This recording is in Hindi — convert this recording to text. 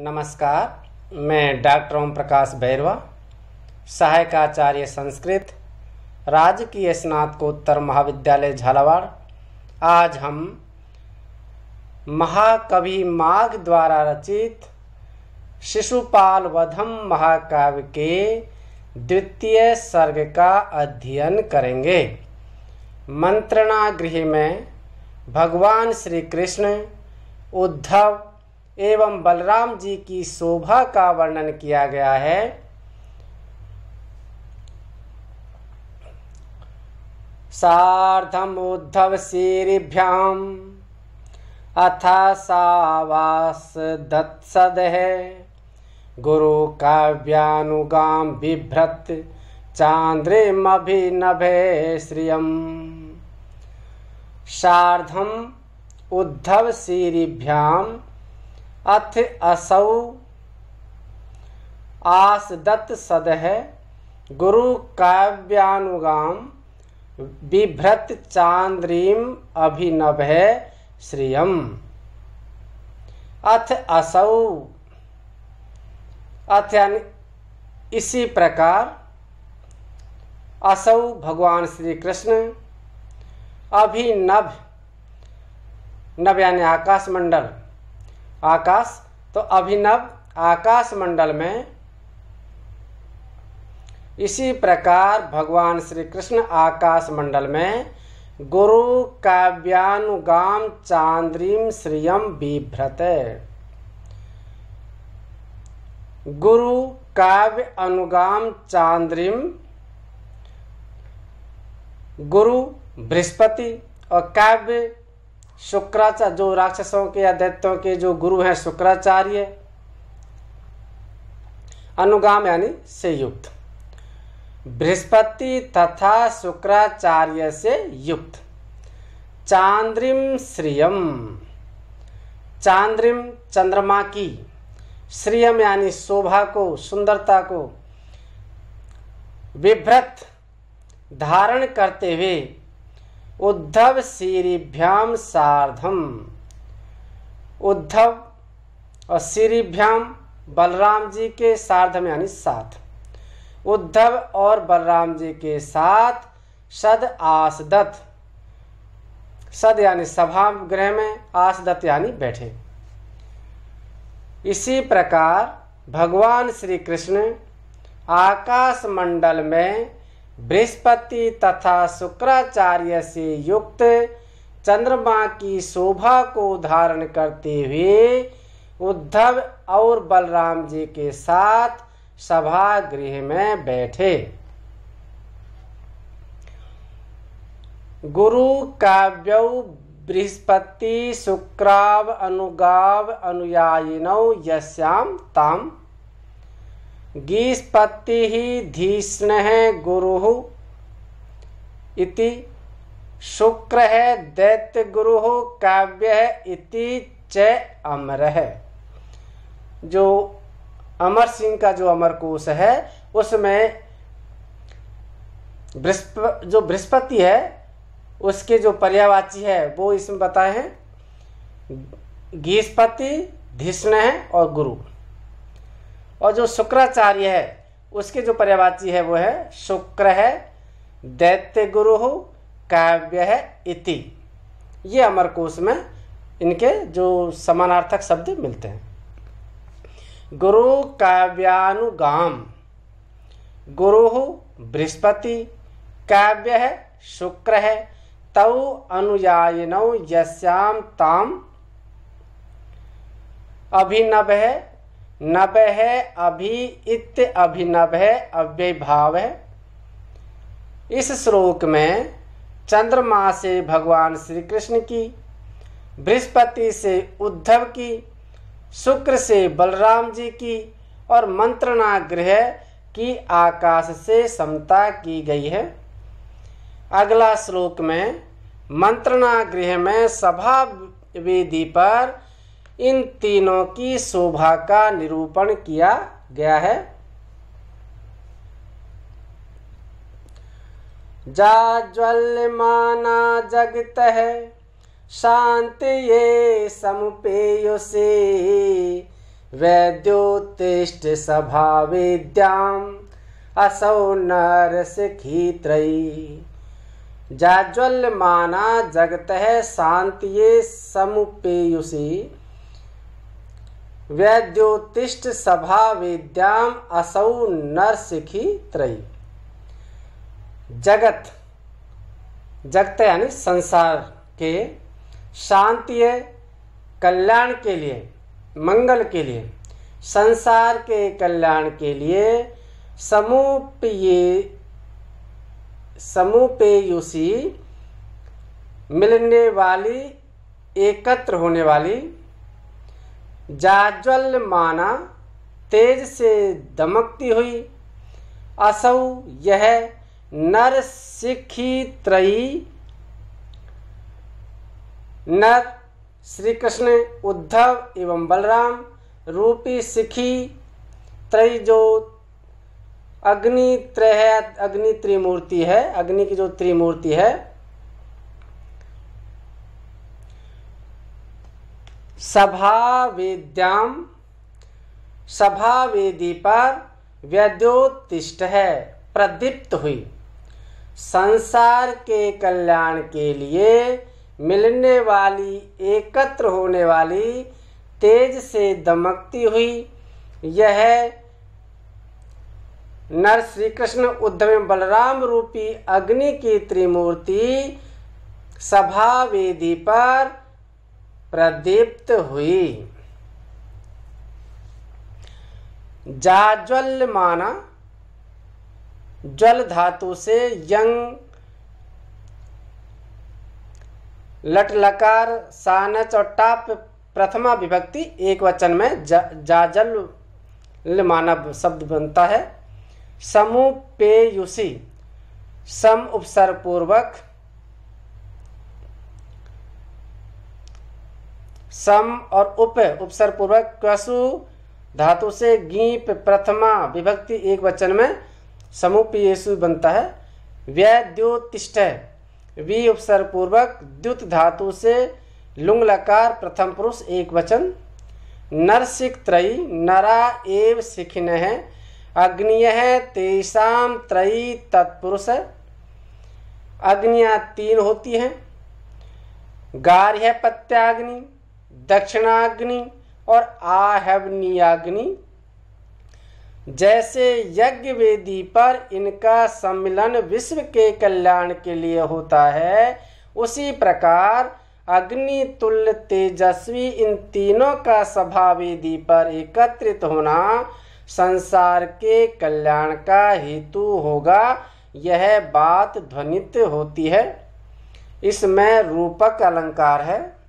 नमस्कार मैं डॉक्टर ओम प्रकाश भैरवा सहायकाचार्य संस्कृत राजकीय स्नातकोत्तर महाविद्यालय झालावाड़ आज हम महाकवि माग द्वारा रचित शिशुपाल वधम महाकाव्य के द्वितीय सर्ग का अध्ययन करेंगे मंत्रणा गृह में भगवान श्री कृष्ण उद्धव एवं बलराम जी की शोभा का वर्णन किया गया है साधम उद्धव शीरिभ्याम अथ सावास दत्सद है गुरु काव्यानुगाम बिभ्रत चांद्रिमभिनभे श्रियम साधम उद्धव शीरिभ्याम अथ असौ आसदत्त सदह गुरु काव्यानुगाम बिभ्रत चांद्रीम अभिनव श्रियम अथ असौ अथ यानी इसी प्रकार असौ भगवान श्री कृष्ण अभिनभ नव यानी आकाशमंडल आकाश तो अभिनव आकाश मंडल में इसी प्रकार भगवान श्री कृष्ण आकाश मंडल में गुरु काव्यानुगाम चांद्रीम श्रियम बिभ्रत गुरु काव्य अनुगाम चांद्रीम गुरु बृहस्पति और काव्य शुक्राचार्य जो राक्षसों के या दैत्यों के जो गुरु हैं शुक्राचार्य अनुगाम यानी से युक्त बृहस्पति तथा शुक्राचार्य से युक्त चांद्रिम श्रियम चांद्रिम चंद्रमा की श्रियम यानी शोभा को सुंदरता को विभ्रत धारण करते हुए उद्धव सिरिभ्याम सार्धम उद्धव और सिरिभ्याम बलराम जी के सार्धम यानी साथ उद्धव और बलराम जी के साथ सद आसदत सद यानी सभा गृह में आसदत यानी बैठे इसी प्रकार भगवान श्री कृष्ण आकाश मंडल में बृहस्पति तथा शुक्राचार्य से युक्त चंद्रमा की शोभा को धारण करते हुए उद्धव और बलराम जी के साथ सभा गृह में बैठे गुरु काव्यौ बृहस्पति शुक्राव अनुगाव अनुयायिनौ यस्याम ताम ही धीष्ण है गुरु इति शुक्र है गुरु काव्य है इति च है जो अमर सिंह का जो अमर कोश है उसमें जो बृहस्पति है उसके जो पर्यावाची है वो इसमें बताए हैं गीस्पति धीष्ण है और गुरु और जो शुक्राचार्य है उसके जो पर्यावाची है वो है शुक्र है दैत्य गुरु हो काव्य है इति ये अमरकोश में इनके जो समानार्थक शब्द मिलते हैं गुरु काव्यानुगाम गुरु बृहस्पति काव्य है शुक्र है तौ अनुयायिनौ यस्याम ताम अभिनव है नभ है अभी इत अभिनव है भाव है इस श्लोक में चंद्रमा से भगवान श्री कृष्ण की बृहस्पति से उद्धव की शुक्र से बलराम जी की और मंत्रणा गृह की आकाश से समता की गई है अगला श्लोक में मंत्रणा गृह में सभा वेदी पर इन तीनों की शोभा का निरूपण किया गया है जाज्वल्यमाना जगत है शांत ये समुपेय से वैद्योत्तिष्ट सभा विद्याम असौ नर सिखी त्रयी जाज्वल्यमाना जगत है शांत ये समुपेयुषी वैद्योतिष्ठ सभा वेद्याम असौ नर सिखी त्रयी जगत जगत यानी संसार के शांति कल्याण के लिए मंगल के लिए संसार के कल्याण के लिए समूपये समूपेयुषी मिलने वाली एकत्र होने वाली जाज्वल माना तेज से दमकती हुई असौ यह नर सिखी त्रयी नर श्री कृष्ण उद्धव एवं बलराम रूपी सिखी त्रय जो अग्नि त्रय अग्नि त्रिमूर्ति है अग्नि की जो त्रिमूर्ति है सभा वेद्याम सभा वेदी पर व्यद्योतिष्ट है प्रदीप्त हुई संसार के कल्याण के लिए मिलने वाली एकत्र होने वाली तेज से दमकती हुई यह नर श्री कृष्ण उद्धव बलराम रूपी अग्नि की त्रिमूर्ति सभा वेदी पर प्रदीप्त हुई जाज्वल माना ज्वल धातु से यंग लटलकार सानच और टाप प्रथमा विभक्ति एक वचन में जा, जाजल मानव शब्द बनता है समूह पेयुषी सम उपसर्ग पूर्वक सम और उप उपसर पूर्वक क्वसु धातु से गीप प्रथमा विभक्ति एक वचन में समुपयेसु बनता है व्यद्योतिष्ठ वी उपसर पूर्वक द्युत धातु से लुंगलकार प्रथम पुरुष एक वचन नरसिक त्रय त्रयी नरा एव सिखिन है अग्निय तेषा त्रयी तत्पुरुष अग्निया तीन होती हैं गार्ह पत्याग्नि दक्षिणाग्नि और आहवनियाग्नि जैसे यज्ञ वेदी पर इनका सम्मिलन विश्व के कल्याण के लिए होता है उसी प्रकार अग्नि तुल्य तेजस्वी इन तीनों का सभा वेदी पर एकत्रित होना संसार के कल्याण का हेतु होगा यह बात ध्वनित होती है इसमें रूपक अलंकार है